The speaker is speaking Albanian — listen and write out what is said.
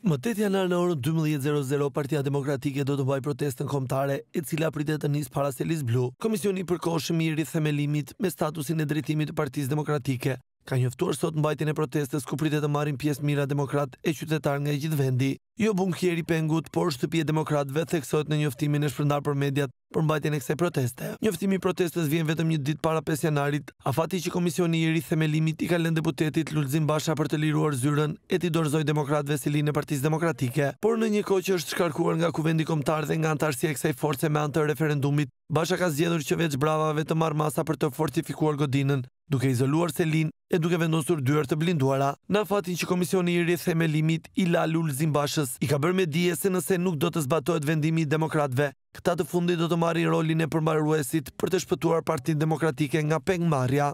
Më të janar në orën 12.00, Partia Demokratike do të mbaj protestën komtare e cila pritet të njësë para selis blu. Komisioni përkoshë miri themelimit me statusin e drejtimit të Partis Demokratike ka njëftuar sot në e protestës ku pritet të marim pjesë mira demokrat e qytetar nga i gjithë vendi. Jo bunkjeri pengut, por shtëpi e demokratëve theksohet në njoftimin e shpërndar për mediat për mbajtjen e kësaj proteste. Njoftimi i protestës vjen vetëm një ditë para 5 janarit, afati që komisioni i ri themelimit i ka lënë deputetit Lulzim Basha për të liruar zyrën e t'i dorëzoi demokratëve si linë e Partisë Demokratike. Por në një kohë që është shkarkuar nga Kuvendi Kombëtar dhe nga antarësia e kësaj force me antër referendumit, Basha ka zgjedhur që veç bravave të marë masa për të fortifikuar godinën, duke izoluar Selin e duke vendosur dyër të blinduara. Në fatin që Komisioni i rrith e me limit i lalul zimbashës, i ka bërë me dije se nëse nuk do të zbatojt vendimi i demokratve, këta të fundi do të marri rolin e përmarruesit për të shpëtuar partin demokratike nga pengë marja.